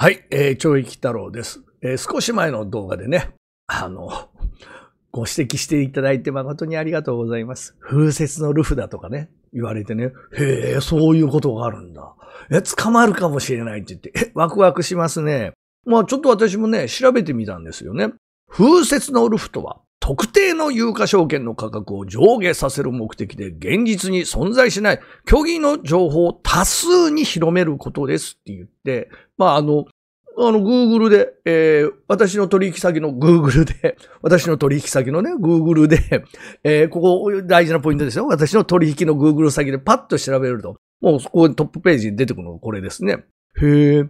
はい、えー、長生太郎です、えー、少し前の動画でね、あの、ご指摘していただいて誠にありがとうございます。風雪のルフだとかね、言われてね、へえ、そういうことがあるんだ。え、捕まるかもしれないって言って、え、ワクワクしますね。まあちょっと私もね、調べてみたんですよね。風雪のルフとは、特定の有価証券の価格を上下させる目的で現実に存在しない虚偽の情報を多数に広めることですって言って、まあ、あの、あの、グーグルで、えー、私の取引先のグーグルで、私の取引先のね、グーグルで、えー、ここ大事なポイントですよ。私の取引のグーグル先でパッと調べると、もうそこトップページに出てくるのがこれですね。へえ。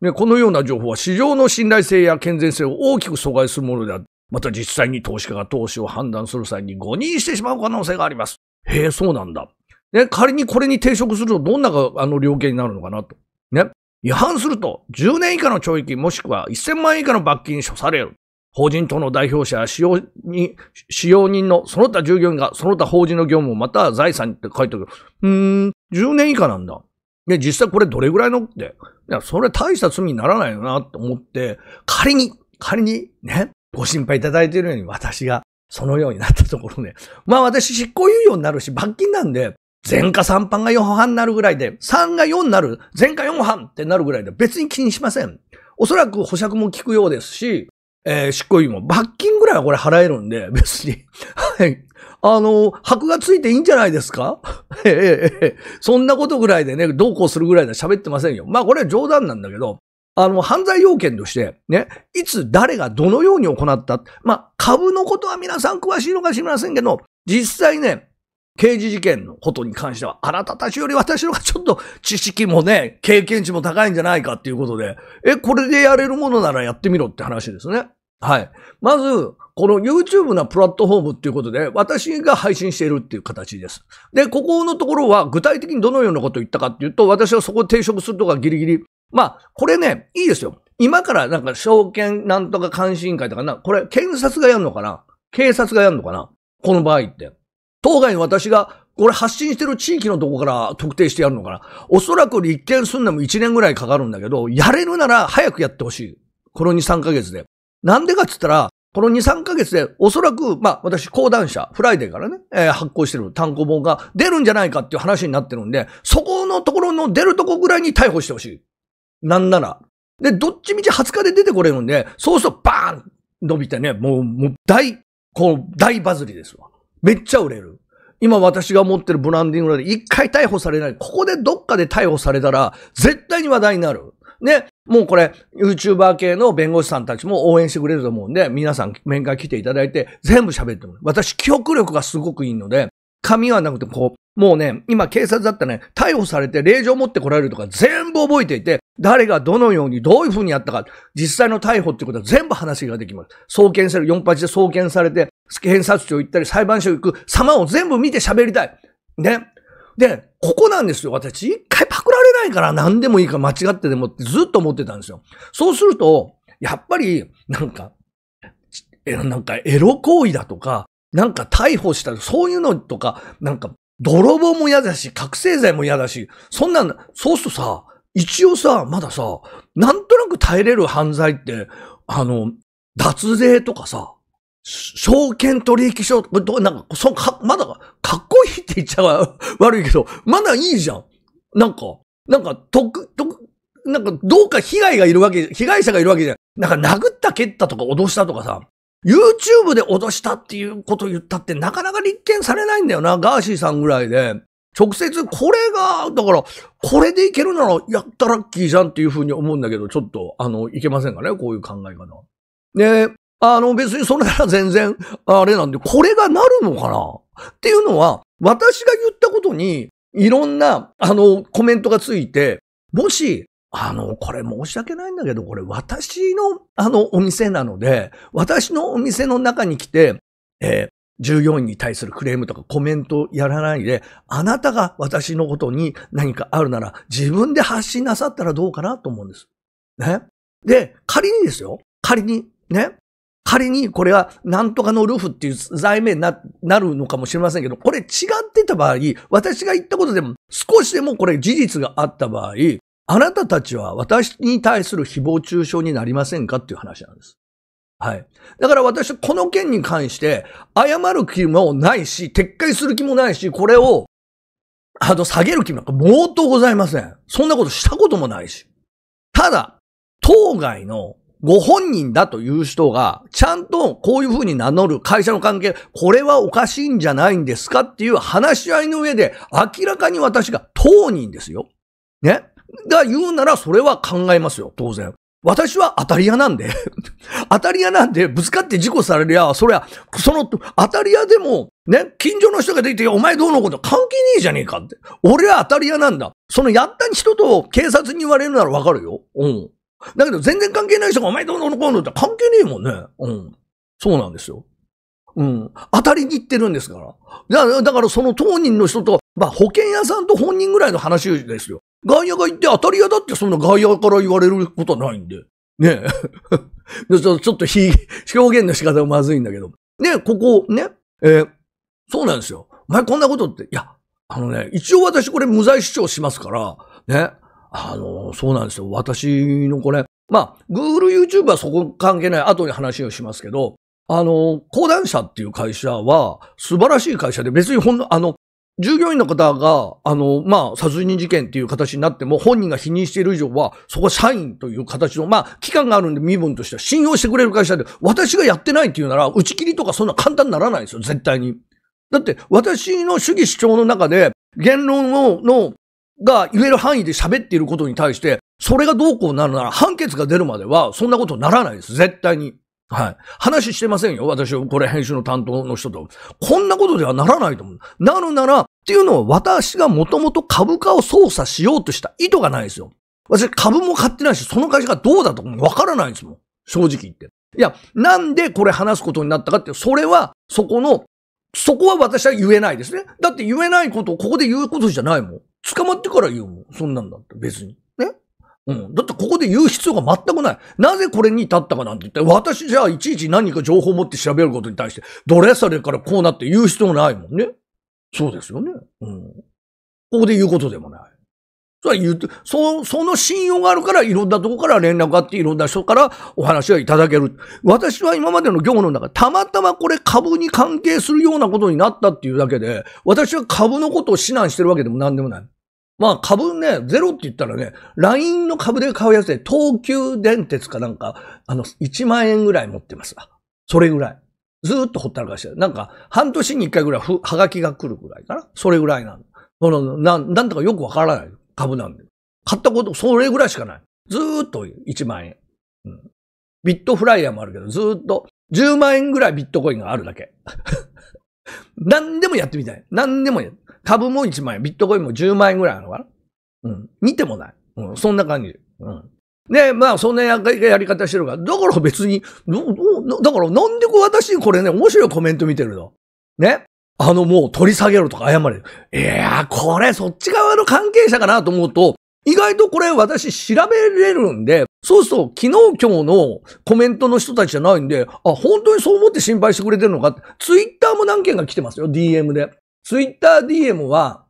ね、このような情報は市場の信頼性や健全性を大きく阻害するものである。また実際に投資家が投資を判断する際に誤認してしまう可能性があります。へえ、そうなんだ。ね、仮にこれに抵触するとどんなあの量刑になるのかなと。ね。違反すると、10年以下の懲役もしくは1000万円以下の罰金処される。法人等の代表者や使用人、使用人のその他従業員がその他法人の業務または財産って書いてある。うーん、10年以下なんだ。で、実際これどれぐらいのって。いや、それ大した罪にならないよなと思って、仮に、仮にね、ご心配いただいているように私がそのようになったところね。まあ私執行猶予になるし罰金なんで、前科3班が4班になるぐらいで、3が4になる、前科4班ってなるぐらいで別に気にしません。おそらく保釈も効くようですし、えー、執行猶予も、罰金ぐらいはこれ払えるんで、別に。はい。あの、箔がついていいんじゃないですかええええ。そんなことぐらいでね、どうこうするぐらいで喋ってませんよ。まあこれは冗談なんだけど、あの、犯罪要件として、ね、いつ誰がどのように行った。まあ、株のことは皆さん詳しいのか知りませんけど、実際ね、刑事事件のことに関しては、あなたたちより私の方がちょっと知識もね、経験値も高いんじゃないかっていうことで、え、これでやれるものならやってみろって話ですね。はい。まず、この YouTube なプラットフォームっていうことで、私が配信しているっていう形です。で、ここのところは具体的にどのようなことを言ったかっていうと、私はそこを抵触するとかギリギリ。まあ、これね、いいですよ。今からなんか証券なんとか監視委員会とかな、これ検察がやるのかな警察がやるのかなこの場合って。当該の私が、これ発信してる地域のとこから特定してやるのかな。おそらく立件すんのも1年ぐらいかかるんだけど、やれるなら早くやってほしい。この2、3ヶ月で。なんでかって言ったら、この2、3ヶ月で、おそらく、まあ、私、講談社、フライデーからね、えー、発行してる単行本が出るんじゃないかっていう話になってるんで、そこのところの出るとこぐらいに逮捕してほしい。なんなら。で、どっちみち20日で出てこれるんで、そうするとバーン伸びてね、もう、もう大、こう、大バズりですわ。めっちゃ売れる。今私が持ってるブランディングで一回逮捕されない。ここでどっかで逮捕されたら、絶対に話題になる。ね、もうこれ、YouTuber 系の弁護士さんたちも応援してくれると思うんで、皆さん面会来ていただいて、全部喋ってもらう。私、記憶力がすごくいいので、紙はなくてこう、もうね、今警察だったらね、逮捕されて令状持ってこられるとか全部覚えていて、誰がどのように、どういうふうにやったか、実際の逮捕ってことは全部話ができます。送検される、4八で送検されて、検察庁行ったり裁判所行く様を全部見て喋りたい。ね。で、ここなんですよ。私、一回パクられないから何でもいいか間違ってでもってずっと思ってたんですよ。そうすると、やっぱり、なんか、え、なんかエロ行為だとか、なんか逮捕したそういうのとか、なんか、泥棒も嫌だし、覚醒剤も嫌だし、そんなん、そうするとさ、一応さ、まださ、なんとなく耐えれる犯罪って、あの、脱税とかさ、証券取引所、か、なんか、そう、か、まだ、かっこいいって言っちゃ 悪いけど、まだいいじゃん。なんか、なんか、とく、とく、なんか、どうか被害がいるわけ、被害者がいるわけじゃん。なんか、殴った、蹴ったとか、脅したとかさ、YouTube で脅したっていうことを言ったって、なかなか立件されないんだよな、ガーシーさんぐらいで。直接これが、だから、これでいけるならやったラッキーじゃんっていうふうに思うんだけど、ちょっと、あの、いけませんかね、こういう考え方。で、あの、別にそれなら全然、あれなんで、これがなるのかなっていうのは、私が言ったことに、いろんな、あの、コメントがついて、もし、あの、これ申し訳ないんだけど、これ私の、あの、お店なので、私のお店の中に来て、えー、従業員に対するクレームとかコメントをやらないで、あなたが私のことに何かあるなら、自分で発信なさったらどうかなと思うんです。ね。で、仮にですよ。仮に、ね。仮にこれはなんとかのルフっていう罪名になるのかもしれませんけど、これ違ってた場合、私が言ったことでも少しでもこれ事実があった場合、あなたたちは私に対する誹謗中傷になりませんかっていう話なんです。はい。だから私はこの件に関して、謝る気もないし、撤回する気もないし、これを、あの、下げる気もなんか毛頭ございません。そんなことしたこともないし。ただ、当該のご本人だという人が、ちゃんとこういうふうに名乗る会社の関係、これはおかしいんじゃないんですかっていう話し合いの上で、明らかに私が当人ですよ。ね。だ、言うならそれは考えますよ、当然。私は当たり屋なんで当たり屋なんで、ぶつかって事故されりゃ、そりゃ、その、当たり屋でも、ね、近所の人が出て、お前どうのこと関係ねえじゃねえかって。俺は当たり屋なんだ。そのやった人と警察に言われるならわかるよ。うん。だけど全然関係ない人がお前どうのこうのって関係ねえもんね。うん。そうなんですよ。うん。当たりに行ってるんですから。だだからその当人の人とまあ、保険屋さんと本人ぐらいの話ですよ。外野が行って当たり屋だってそんな外野から言われることはないんで。ねえ。ちょっと非、表現の仕方がまずいんだけど。ねえ、ここね、えー、そうなんですよ。お前こんなことって、いや、あのね、一応私これ無罪主張しますから、ね。あの、そうなんですよ。私のこれ、まあ、Google YouTube はそこ関係ない後に話をしますけど、あの、講談社っていう会社は素晴らしい会社で別にほんの、あの、従業員の方が、あの、まあ、殺人事件っていう形になっても、本人が否認している以上は、そこは社員という形の、まあ、期間があるんで身分としては信用してくれる会社で、私がやってないっていうなら、打ち切りとかそんな簡単にならないんですよ、絶対に。だって、私の主義主張の中で、言論の、の、が言える範囲で喋っていることに対して、それがどうこうなるなら、判決が出るまでは、そんなことならないです、絶対に。はい。話してませんよ。私、これ編集の担当の人と。こんなことではならないと思う。なるなら、っていうのは私がもともと株価を操作しようとした意図がないですよ。私株も買ってないし、その会社がどうだとかわからないんですもん。正直言って。いや、なんでこれ話すことになったかってそれは、そこの、そこは私は言えないですね。だって言えないことをここで言うことじゃないもん。捕まってから言うもん。そんなんだって、別に。ね。うん。だってここで言う必要が全くない。なぜこれに至ったかなんて言って、私じゃあいちいち何か情報を持って調べることに対して、どれそれからこうなって言う必要ないもんね。そうですよね。うん。ここで言うことでもない。そ言うて、そその信用があるから、いろんなとこから連絡があって、いろんな人からお話はいただける。私は今までの業務の中、たまたまこれ株に関係するようなことになったっていうだけで、私は株のことを指南してるわけでも何でもない。まあ株ね、ゼロって言ったらね、LINE の株で買うやつで、東急電鉄かなんか、あの、1万円ぐらい持ってますわ。それぐらい。ずっとほったらかしてる。なんか、半年に一回ぐらいはがきが来るぐらいかな。それぐらいなの。その、なん、なんとかよくわからない株なんで。買ったこと、それぐらいしかない。ずーっと1万円。うん。ビットフライヤーもあるけど、ずーっと10万円ぐらいビットコインがあるだけ。何でもやってみたい。何でもや株も1万円、ビットコインも10万円ぐらいあるのかな。うん。見てもない。うん。そんな感じ。うん。ねまあ、そんなやり方してるから。だから別に、だからなんでこう私これね、面白いコメント見てるの。ねあのもう取り下げろとか謝れいやー、これそっち側の関係者かなと思うと、意外とこれ私調べれるんで、そうすると昨日今日のコメントの人たちじゃないんで、あ、本当にそう思って心配してくれてるのかって、ツイッターも何件か来てますよ、DM で。ツイッター DM は、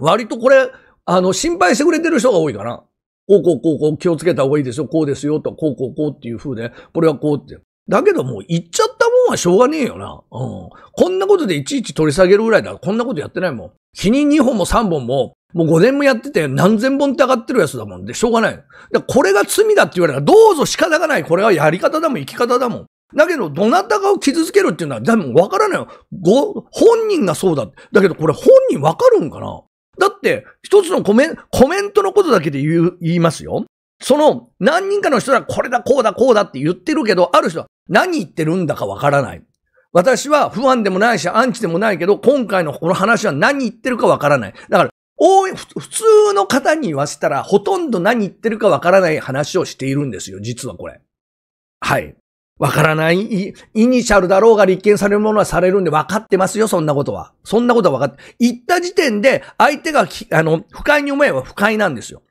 割とこれ、あの、心配してくれてる人が多いかな。こうこうこうこう気をつけた方がいいですよ、こうですよと、こうこうこうっていう風で、これはこうって。だけどもう言っちゃったもんはしょうがねえよな。うん。こんなことでいちいち取り下げるぐらいだら、こんなことやってないもん。日に2本も3本も、もう5年もやってて何千本って上がってるやつだもんで、しょうがない。これが罪だって言われたら、どうぞ仕方がない。これはやり方だもん、生き方だもん。だけど、どなたかを傷つけるっていうのは、でもわからないよ。ご、本人がそうだ。だけど、これ本人わかるんかなだって、一つのコメン、コメントのことだけで言言いますよ。その、何人かの人はこれだ、こうだ、こうだって言ってるけど、ある人は何言ってるんだかわからない。私は不安でもないし、アンチでもないけど、今回のこの話は何言ってるかわからない。だから、普通の方に言わせたら、ほとんど何言ってるかわからない話をしているんですよ、実はこれ。はい。わからないイニシャルだろうが立件されるものはされるんで分かってますよ、そんなことは。そんなことは分かって。言った時点で相手が、あの、不快に思えば不快なんですよ。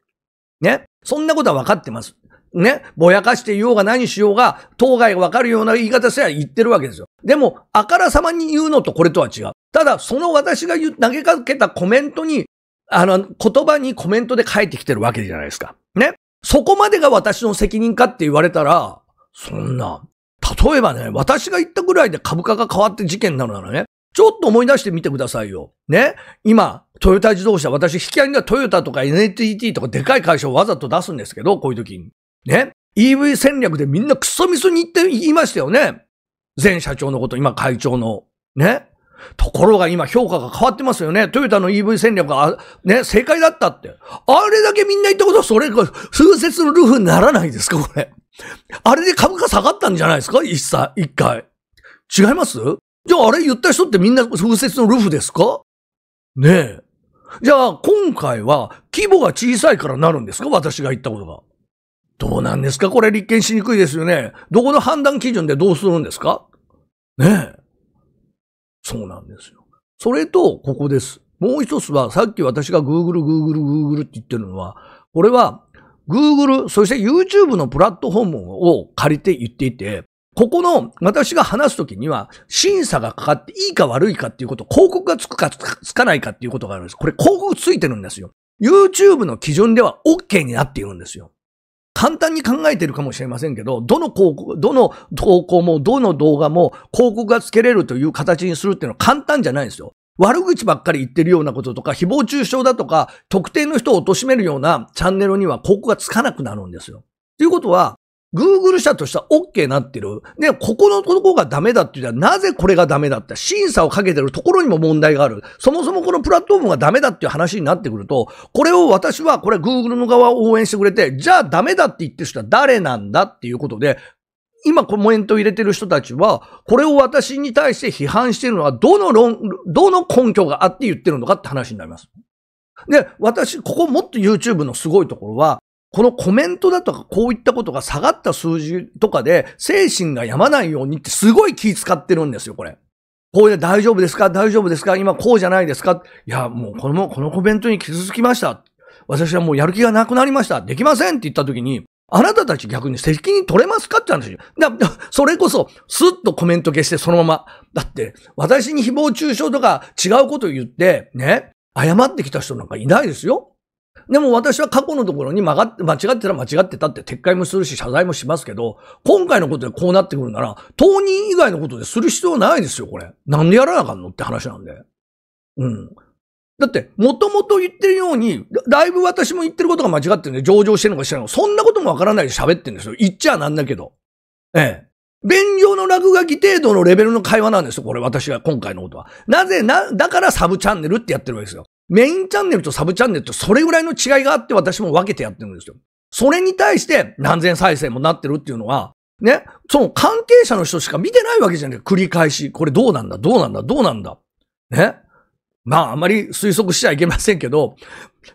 ね。そんなことは分かってます。ね。ぼやかして言おうが何しようが、当該が分かるような言い方すら言ってるわけですよ。でも、あからさまに言うのとこれとは違う。ただ、その私が投げかけたコメントに、あの、言葉にコメントで返ってきてるわけじゃないですか。ね。そこまでが私の責任かって言われたら、そんな、例えばね、私が言ったぐらいで株価が変わって事件なのならね、ちょっと思い出してみてくださいよ。ね。今、トヨタ自動車、私、引き合いにはトヨタとか NTT とかでかい会社をわざと出すんですけど、こういう時に。ね。EV 戦略でみんなクソミスに言って言いましたよね。前社長のこと、今会長の。ね。ところが今評価が変わってますよね。トヨタの EV 戦略が、ね、正解だったって。あれだけみんな言ったこと、それ、数説のルフにならないですか、これ。あれで株価下がったんじゃないですか一歳、一回。違いますじゃああれ言った人ってみんな風雪のルフですかねえ。じゃあ今回は規模が小さいからなるんですか私が言ったことが。どうなんですかこれ立件しにくいですよね。どこの判断基準でどうするんですかねえ。そうなんですよ。それと、ここです。もう一つは、さっき私が Google、Google、Google って言ってるのは、これは Google、そして YouTube のプラットフォームを借りて言っていて、ここの私が話すときには審査がかかっていいか悪いかっていうこと、広告がつくかつかないかっていうことがあるんです。これ広告ついてるんですよ。YouTube の基準では OK になっているんですよ。簡単に考えてるかもしれませんけど、どの広告、どの投稿も、どの動画も広告がつけれるという形にするっていうのは簡単じゃないんですよ。悪口ばっかり言ってるようなこととか、誹謗中傷だとか、特定の人を貶めるようなチャンネルには広告がつかなくなるんですよ。ということは、Google 社としては OK になってる。で、ここのとこがダメだっていうのは、なぜこれがダメだって、審査をかけてるところにも問題がある。そもそもこのプラットフォームがダメだっていう話になってくると、これを私は、これ Google の側を応援してくれて、じゃあダメだって言ってる人は誰なんだっていうことで、今コメントを入れてる人たちは、これを私に対して批判してるのは、どの論、どの根拠があって言ってるのかって話になります。で、私、ここもっと YouTube のすごいところは、このコメントだとかこういったことが下がった数字とかで精神が病まないようにってすごい気使ってるんですよ、これ。こういう大丈夫ですか大丈夫ですか今こうじゃないですかいや、もうこの、このコメントに傷つきました。私はもうやる気がなくなりました。できませんって言った時に、あなたたち逆に責任取れますかって話よ。だ、それこそ、スッとコメント消してそのまま。だって、私に誹謗中傷とか違うこと言って、ね、謝ってきた人なんかいないですよ。でも私は過去のところに間違ってたら間違ってたって撤回もするし謝罪もしますけど、今回のことでこうなってくるなら、当人以外のことでする必要ないですよ、これ。なんでやらなあかんのって話なんで。うん。だって、もともと言ってるように、だいぶ私も言ってることが間違ってるんで、上場してるのかしてないのか、そんなこともわからないで喋ってるんですよ。言っちゃなんだけど。ええ。勉強の落書き程度のレベルの会話なんですよ。これ私が今回のことは。なぜな、だからサブチャンネルってやってるわけですよ。メインチャンネルとサブチャンネルとそれぐらいの違いがあって私も分けてやってるんですよ。それに対して何千再生もなってるっていうのは、ね、その関係者の人しか見てないわけじゃない。繰り返し。これどうなんだどうなんだどうなんだね。まあ、あまり推測しちゃいけませんけど、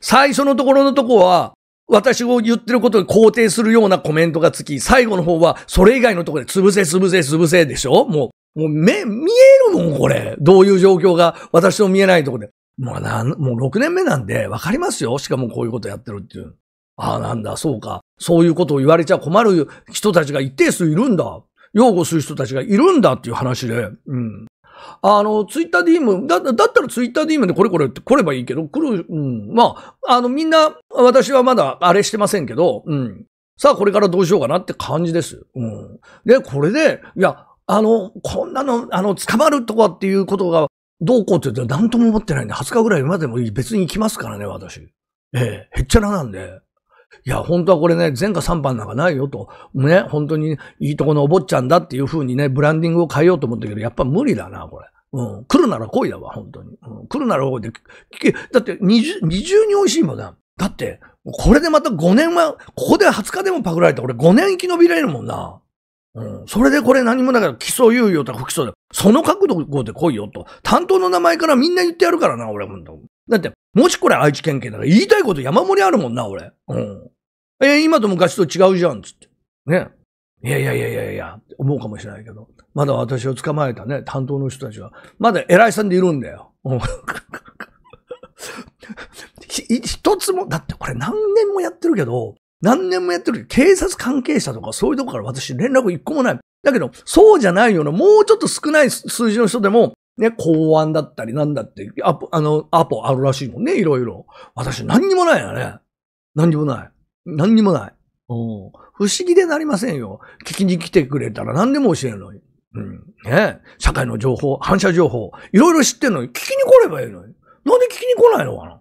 最初のところのとこは、私を言ってることを肯定するようなコメントがつき、最後の方は、それ以外のところで潰せ、潰せ、潰せでしょもう、もう目、見えるもん、これ。どういう状況が、私の見えないところで。もうなん、もう6年目なんで、わかりますよ。しかもこういうことやってるっていう。ああ、なんだ、そうか。そういうことを言われちゃ困る人たちが一定数いるんだ。擁護する人たちがいるんだっていう話で。うん。あの、ツイッター DM、だ、だったらツイッター DM でこれこれって来ればいいけど、来る、うん。まあ、あの、みんな、私はまだあれしてませんけど、うん。さあ、これからどうしようかなって感じです。うん。で、これで、いや、あの、こんなの、あの、捕まるとかっていうことが、どうこうって言って何とも思ってないんで、20日ぐらいまでも別に行きますからね、私。ええ、へっちゃらなんで。いや、本当はこれね、前科3番なんかないよと。ね、本当にいいとこのお坊ちゃんだっていう風にね、ブランディングを変えようと思ったけど、やっぱ無理だな、これ。うん。来るなら来いだわ、本当に。うん。来るなら来いで、聞け、だって二重、二重に美味しいもんな。だって、これでまた5年は、ここで20日でもパクられた俺5年生き延びられるもんな。うん、それでこれ何もなから、基礎猶予とか不起訴で、その角度で来いよと。担当の名前からみんな言ってやるからな、俺も。だって、もしこれ愛知県警なら言いたいこと山盛りあるもんな、俺。うん。え、今と昔と違うじゃん、つって。ね。いやいやいやいやいや、思うかもしれないけど。まだ私を捕まえたね、担当の人たちは、まだ偉いさんでいるんだよ。うん。一つも、だってこれ何年もやってるけど、何年もやってるけど、警察関係者とかそういうとこから私連絡一個もない。だけど、そうじゃないような、もうちょっと少ない数字の人でも、ね、公安だったりなんだって、アポ、あの、アポあるらしいもんね、いろいろ。私何にもないよね。何にもない。何にもない。うん。不思議でなりませんよ。聞きに来てくれたら何でも教えるのに。うん。ね社会の情報、反射情報、いろいろ知ってんのに、聞きに来ればいいのに。なんで聞きに来ないのかな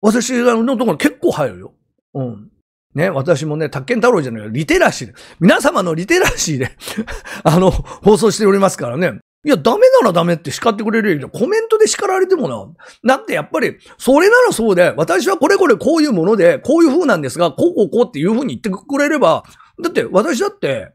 私のところ結構入るよ。うん。ね、私もね、宅建太郎じゃないよ。リテラシーで。皆様のリテラシーで あの、放送しておりますからね。いや、ダメならダメって叱ってくれるよ。コメントで叱られてもな。だってやっぱり、それならそうで、私はこれこれこういうもので、こういう風なんですが、こうこうこうっていう風に言ってくれれば、だって私だって、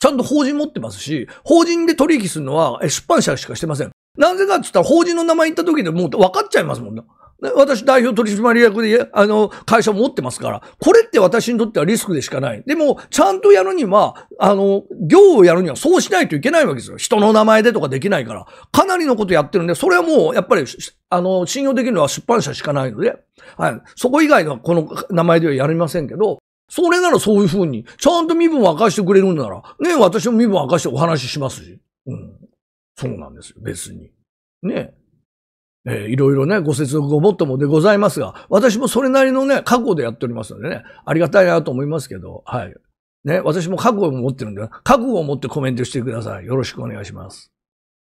ちゃんと法人持ってますし、法人で取引するのは出版社しかしてません。なぜかって言ったら法人の名前言った時でもう分かっちゃいますもんね。私代表取締役で、あの、会社持ってますから、これって私にとってはリスクでしかない。でも、ちゃんとやるには、あの、業をやるにはそうしないといけないわけですよ。人の名前でとかできないから。かなりのことやってるんで、それはもう、やっぱり、あの、信用できるのは出版社しかないので、はい。そこ以外のこの名前ではやりませんけど、それならそういうふうに、ちゃんと身分を明かしてくれるんなら、ね、私も身分を明かしてお話ししますし。うん。そうなんですよ、別に。ね。えー、いろいろね、ご接続をもっともでございますが、私もそれなりのね、覚悟でやっておりますのでね、ありがたいなと思いますけど、はい。ね、私も覚悟を持ってるんで、覚悟を持ってコメントしてください。よろしくお願いします。